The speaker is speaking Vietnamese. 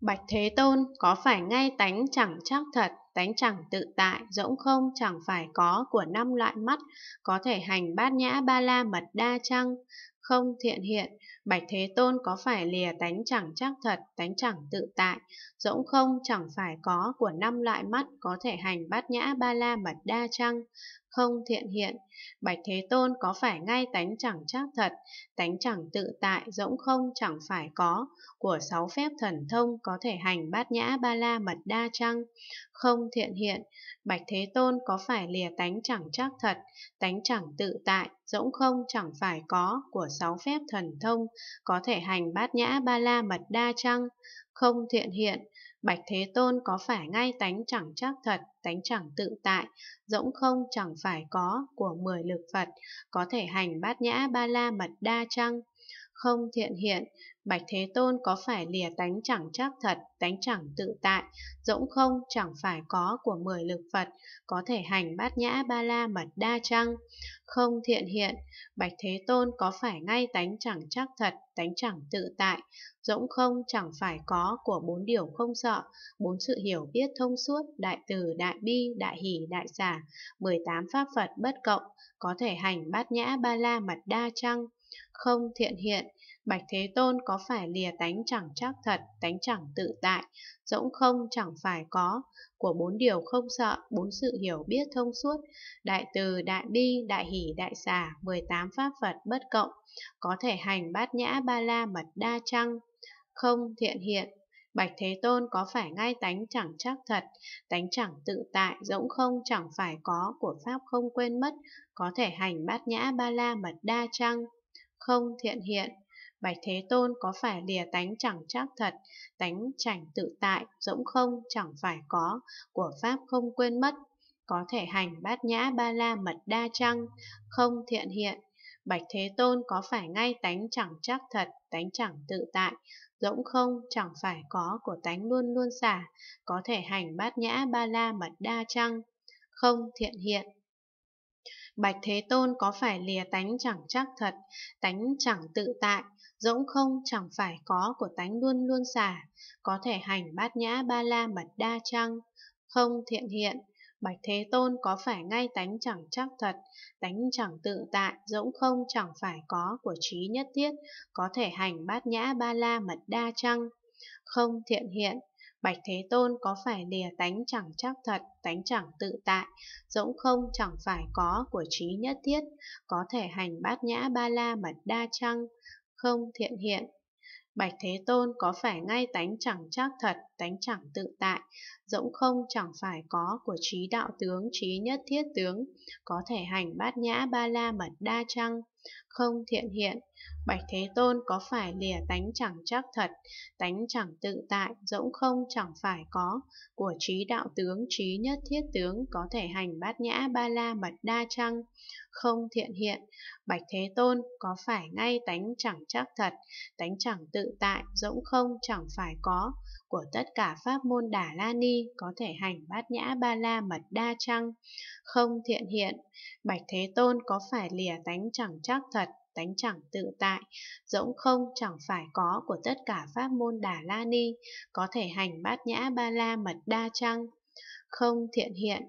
Bạch Thế Tôn có phải ngay tánh chẳng chắc thật, tánh chẳng tự tại, rỗng không chẳng phải có của năm loại mắt, có thể hành bát nhã ba la mật đa chăng? Không thiện hiện, Bạch Thế Tôn có phải lìa tánh chẳng chắc thật, tánh chẳng tự tại, rỗng không chẳng phải có của năm loại mắt có thể hành bát nhã ba la mật đa chăng? không thiện hiện. Bạch Thế Tôn có phải ngay tánh chẳng chắc thật, tánh chẳng tự tại, rỗng không chẳng phải có, của sáu phép thần thông có thể hành bát nhã ba la mật đa chăng? Không thiện hiện, Bạch Thế Tôn có phải lìa tánh chẳng chắc thật, tánh chẳng tự tại, rỗng không chẳng phải có, của sáu phép thần thông có thể hành bát nhã ba la mật đa chăng? Không thiện hiện, Bạch Thế Tôn có phải ngay tánh chẳng chắc thật, tánh chẳng tự tại, rỗng không chẳng phải có của mười lực Phật, có thể hành bát nhã ba la mật đa chăng? không thiện hiện, Bạch Thế Tôn có phải lìa tánh chẳng chắc thật, tánh chẳng tự tại, rỗng không chẳng phải có của mười lực Phật, có thể hành bát nhã ba la mật đa chăng? Không thiện hiện, Bạch Thế Tôn có phải ngay tánh chẳng chắc thật, tánh chẳng tự tại, rỗng không chẳng phải có của bốn điều không sợ, bốn sự hiểu biết thông suốt, đại từ, đại bi, đại hỷ, đại giả, 18 pháp Phật bất cộng, có thể hành bát nhã ba la mật đa chăng? Không thiện hiện, Bạch Thế Tôn có phải lìa tánh chẳng chắc thật, tánh chẳng tự tại, rỗng không chẳng phải có, của bốn điều không sợ, bốn sự hiểu biết thông suốt, đại từ, đại bi, đại hỷ, đại xả, 18 pháp Phật bất cộng, có thể hành bát nhã ba la mật đa trăng, không thiện hiện. Bạch Thế Tôn có phải ngay tánh chẳng chắc thật, tánh chẳng tự tại, rỗng không chẳng phải có, của Pháp không quên mất, có thể hành bát nhã ba la mật đa trăng không thiện hiện. Bạch Thế Tôn có phải lìa tánh chẳng chắc thật, tánh chẳng tự tại, rỗng không chẳng phải có, của Pháp không quên mất, có thể hành bát nhã ba la mật đa trăng, không thiện hiện. Bạch Thế Tôn có phải ngay tánh chẳng chắc thật, tánh chẳng tự tại, rỗng không chẳng phải có của tánh luôn luôn xả, có thể hành bát nhã ba la mật đa trăng, không thiện hiện. Bạch Thế Tôn có phải lìa tánh chẳng chắc thật, tánh chẳng tự tại, rỗng không chẳng phải có của tánh luôn luôn xả, có thể hành bát nhã ba la mật đa chăng, không thiện hiện. Bạch Thế Tôn có phải ngay tánh chẳng chắc thật, tánh chẳng tự tại, rỗng không chẳng phải có của trí nhất thiết, có thể hành bát nhã ba la mật đa chăng, không thiện hiện. Bạch Thế Tôn có phải lìa tánh chẳng chắc thật, tánh chẳng tự tại, rỗng không chẳng phải có của trí nhất thiết, có thể hành bát nhã ba la mật đa chăng, không thiện hiện. Bạch Thế Tôn có phải ngay tánh chẳng chắc thật, tánh chẳng tự tại, rỗng không chẳng phải có của trí đạo tướng, trí nhất thiết tướng, có thể hành bát nhã ba la mật đa chăng, không thiện hiện, Bạch Thế Tôn có phải lìa tánh chẳng chắc thật, tánh chẳng tự tại, rỗng không chẳng phải có, của trí đạo tướng, trí nhất thiết tướng có thể hành bát nhã ba la mật đa chăng? Không thiện hiện, Bạch Thế Tôn có phải ngay tánh chẳng chắc thật, tánh chẳng tự tại, rỗng không chẳng phải có, của tất cả pháp môn đà la ni có thể hành bát nhã ba la mật đa chăng? Không thiện hiện, Bạch Thế Tôn có phải lìa tánh chẳng chắc chắc thật, tánh chẳng tự tại, rỗng không chẳng phải có của tất cả pháp môn Đà La Ni, có thể hành bát nhã ba la mật đa chăng? Không thiện hiện,